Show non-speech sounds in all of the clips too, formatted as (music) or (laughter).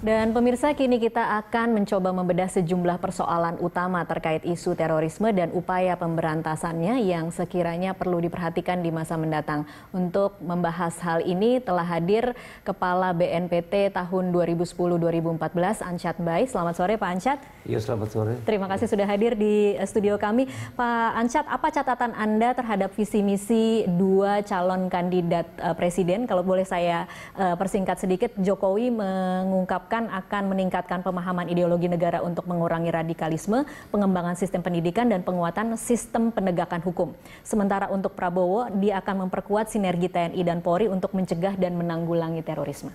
Dan pemirsa kini kita akan mencoba membedah sejumlah persoalan utama terkait isu terorisme dan upaya pemberantasannya yang sekiranya perlu diperhatikan di masa mendatang. Untuk membahas hal ini telah hadir Kepala BNPT tahun 2010-2014 Ancat Bay. Selamat sore Pak Ancat. Iya selamat sore. Terima kasih sudah hadir di studio kami. Pak Ancat apa catatan Anda terhadap visi misi dua calon kandidat eh, presiden? Kalau boleh saya eh, persingkat sedikit, Jokowi mengungkap diharapkan akan meningkatkan pemahaman ideologi negara untuk mengurangi radikalisme, pengembangan sistem pendidikan, dan penguatan sistem penegakan hukum. Sementara untuk Prabowo, dia akan memperkuat sinergi TNI dan Polri untuk mencegah dan menanggulangi terorisme.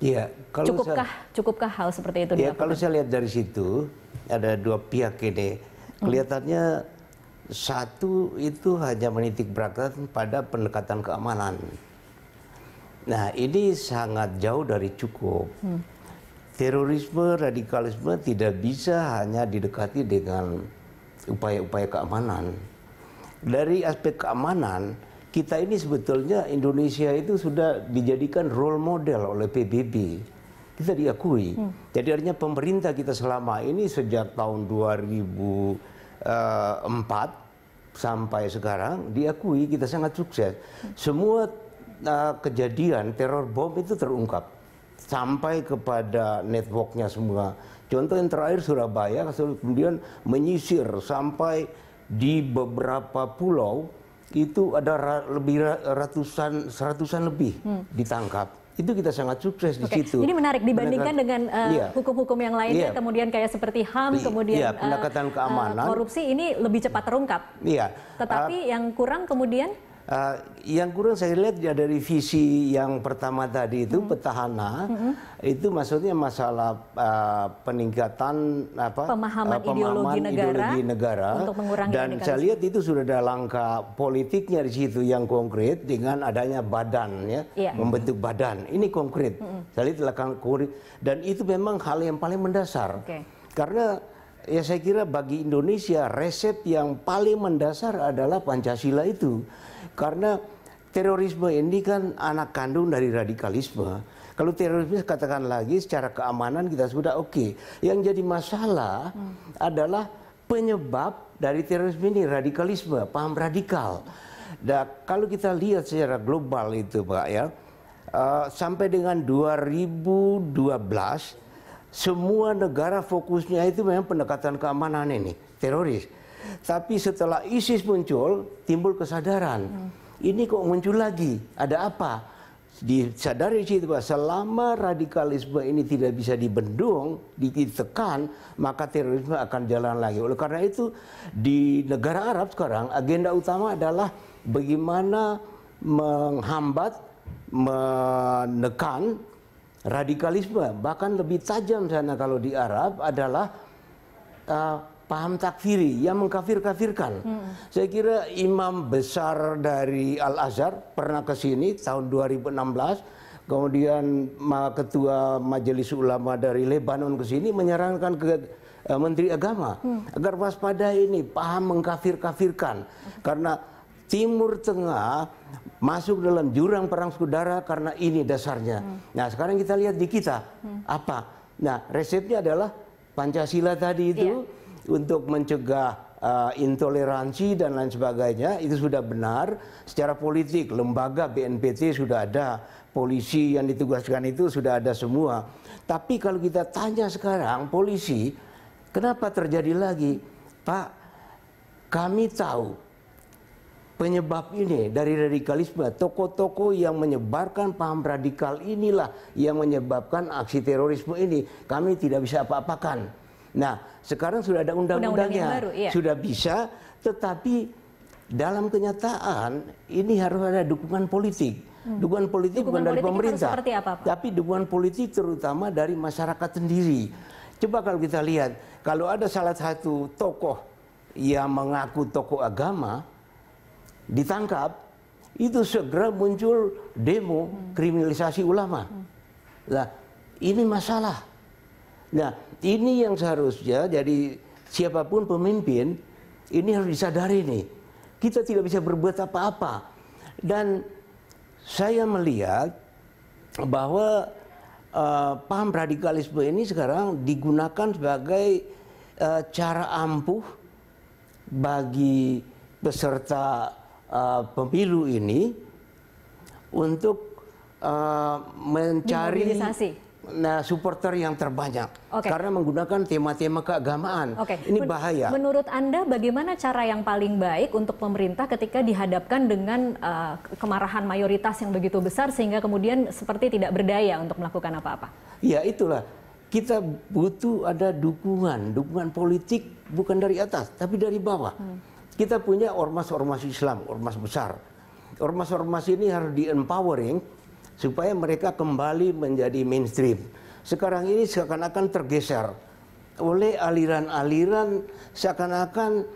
Iya, kalau cukupkah saya, cukupkah hal seperti itu? Ya, kalau saya lihat dari situ ada dua pihak ini. Hmm. Kelihatannya hmm. satu itu hanya menitik beratkan pada pendekatan keamanan. Nah ini sangat jauh dari cukup. Hmm. Terorisme, radikalisme tidak bisa hanya didekati dengan upaya-upaya keamanan. Dari aspek keamanan, kita ini sebetulnya Indonesia itu sudah dijadikan role model oleh PBB. Kita diakui. Hmm. Jadi artinya pemerintah kita selama ini sejak tahun 2004 eh, sampai sekarang diakui kita sangat sukses. Hmm. Semua uh, kejadian teror bom itu terungkap sampai kepada networknya semua. Contoh yang terakhir Surabaya kemudian menyisir sampai di beberapa pulau itu ada ra lebih ratusan seratusan lebih hmm. ditangkap itu kita sangat sukses di situ. Ini menarik dibandingkan dengan eh, iya. hukum-hukum uh, yang lainnya, iya. kemudian kayak seperti HAM, iya, kemudian iya, eh, pendekatan keamanan, korupsi ini lebih cepat terungkap. Iya. Tetapi uh, yang kurang kemudian Uh, yang kurang saya lihat ya dari visi yang pertama tadi itu hmm. petahana hmm. itu maksudnya masalah uh, peningkatan apa pemahaman, uh, pemahaman ideologi, negara ideologi negara untuk dan negara. saya lihat itu sudah ada langkah politiknya di situ yang konkret dengan adanya badan ya yeah. membentuk badan ini konkret hmm. saya lihat dan itu memang hal yang paling mendasar okay. karena ya saya kira bagi Indonesia resep yang paling mendasar adalah Pancasila itu. Karena terorisme ini kan anak kandung dari radikalisme. Kalau terorisme katakan lagi secara keamanan kita sudah oke. Okay. Yang jadi masalah hmm. adalah penyebab dari terorisme ini radikalisme, paham radikal. Dan nah, kalau kita lihat secara global itu Pak ya, uh, sampai dengan 2012 semua negara fokusnya itu memang pendekatan keamanan ini, teroris. Tapi setelah ISIS muncul, timbul kesadaran. Hmm. Ini kok muncul lagi? Ada apa? Disadari situ bahwa selama radikalisme ini tidak bisa dibendung, ditekan, maka terorisme akan jalan lagi. Oleh karena itu, di negara Arab sekarang agenda utama adalah bagaimana menghambat, menekan radikalisme bahkan lebih tajam sana kalau di Arab adalah uh, paham takfiri yang mengkafir-kafirkan. Hmm. Saya kira imam besar dari Al Azhar pernah ke sini tahun 2016, kemudian ketua Majelis Ulama dari Lebanon ke sini menyarankan ke eh, Menteri Agama hmm. agar waspada ini paham mengkafir-kafirkan karena Timur Tengah masuk dalam jurang perang saudara karena ini dasarnya. Hmm. Nah, sekarang kita lihat di kita hmm. apa? Nah, resepnya adalah Pancasila tadi itu yeah. untuk mencegah uh, intoleransi dan lain sebagainya itu sudah benar secara politik lembaga BNPT sudah ada, polisi yang ditugaskan itu sudah ada semua. Tapi kalau kita tanya sekarang polisi, kenapa terjadi lagi? Pak, kami tahu penyebab ini dari radikalisme, toko-toko yang menyebarkan paham radikal inilah yang menyebabkan aksi terorisme ini. Kami tidak bisa apa-apakan. Nah, sekarang sudah ada undang-undangnya, undang iya. sudah bisa, tetapi dalam kenyataan ini harus ada dukungan politik. Hmm. Dukungan politik dukungan bukan politik dari pemerintah, apa, Pak? tapi dukungan politik terutama dari masyarakat sendiri. Coba kalau kita lihat, kalau ada salah satu tokoh yang mengaku tokoh agama, ditangkap, itu segera muncul demo kriminalisasi ulama. Nah, ini masalah. Nah, ini yang seharusnya jadi siapapun pemimpin ini harus disadari nih. Kita tidak bisa berbuat apa-apa. Dan saya melihat bahwa uh, paham radikalisme ini sekarang digunakan sebagai uh, cara ampuh bagi peserta Eh, pemilu ini untuk uh, mencari nah supporter yang terbanyak okay. karena menggunakan tema-tema keagamaan. Okay. Ini Men bahaya. Menurut Anda bagaimana cara yang paling baik untuk pemerintah ketika dihadapkan dengan uh, kemarahan mayoritas yang begitu besar sehingga kemudian seperti tidak berdaya untuk melakukan apa-apa? Ya itulah kita butuh ada dukungan, dukungan politik bukan dari atas tapi dari bawah. Hmm kita punya ormas-ormas Islam, ormas besar. Ormas-ormas ini harus di-empowering supaya mereka kembali menjadi mainstream. Sekarang ini seakan-akan tergeser oleh aliran-aliran seakan-akan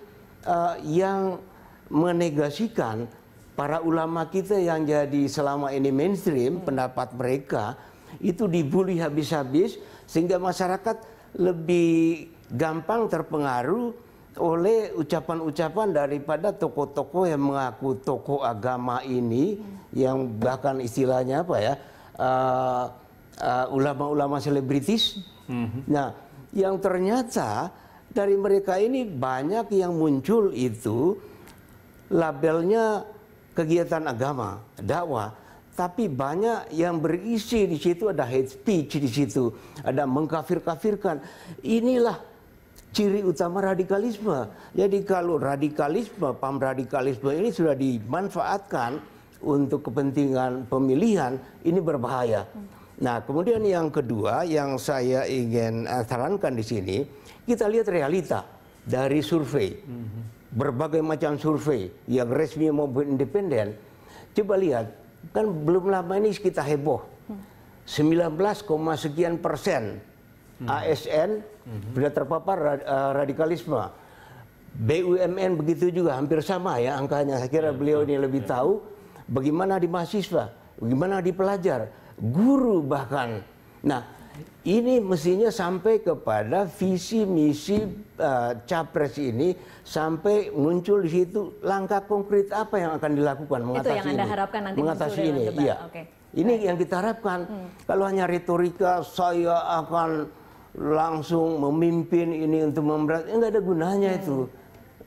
uh, yang menegasikan para ulama kita yang jadi selama ini mainstream hmm. pendapat mereka itu dibully habis-habis sehingga masyarakat lebih gampang terpengaruh oleh ucapan-ucapan daripada tokoh-tokoh yang mengaku tokoh agama ini hmm. yang bahkan istilahnya apa ya uh, uh, ulama-ulama selebritis. Hmm. Nah, yang ternyata dari mereka ini banyak yang muncul itu labelnya kegiatan agama, dakwah, tapi banyak yang berisi di situ ada hate speech di situ, ada mengkafir-kafirkan. Inilah ciri utama radikalisme. Jadi kalau radikalisme, paham radikalisme ini sudah dimanfaatkan untuk kepentingan pemilihan, ini berbahaya. Nah, kemudian yang kedua yang saya ingin eh, sarankan di sini, kita lihat realita dari survei. Berbagai macam survei yang resmi maupun independen. Coba lihat, kan belum lama ini kita heboh. 19, sekian persen Hmm. asn hmm. sudah terpapar eh, radikalisme bumn begitu juga hampir sama ya angkanya saya kira ya, beliau ini lebih ya. tahu bagaimana di mahasiswa bagaimana di pelajar guru bahkan nah ini mestinya sampai kepada visi misi uh, capres ini sampai muncul di situ langkah konkret apa yang akan dilakukan mengatasi ini? itu yang anda harapkan nanti mengatasi ini iya okay. ini yang kita harapkan hmm. kalau hanya retorika saya akan langsung memimpin ini untuk memberat, enggak ada gunanya itu.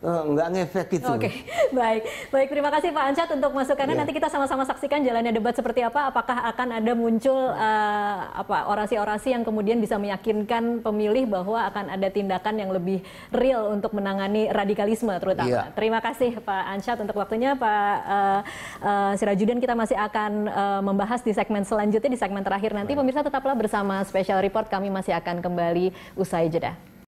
Eh, nggak ngefek gitu. Oke, okay. (laughs) baik, baik. Terima kasih Pak Ancat untuk masukannya. Yeah. Nanti kita sama-sama saksikan jalannya debat seperti apa. Apakah akan ada muncul uh, apa orasi-orasi yang kemudian bisa meyakinkan pemilih bahwa akan ada tindakan yang lebih real untuk menangani radikalisme terutama. Yeah. Terima kasih Pak Ancat untuk waktunya, Pak uh, uh, Sirajudin. Kita masih akan uh, membahas di segmen selanjutnya di segmen terakhir nanti. Pemirsa tetaplah bersama Special Report. Kami masih akan kembali usai jeda.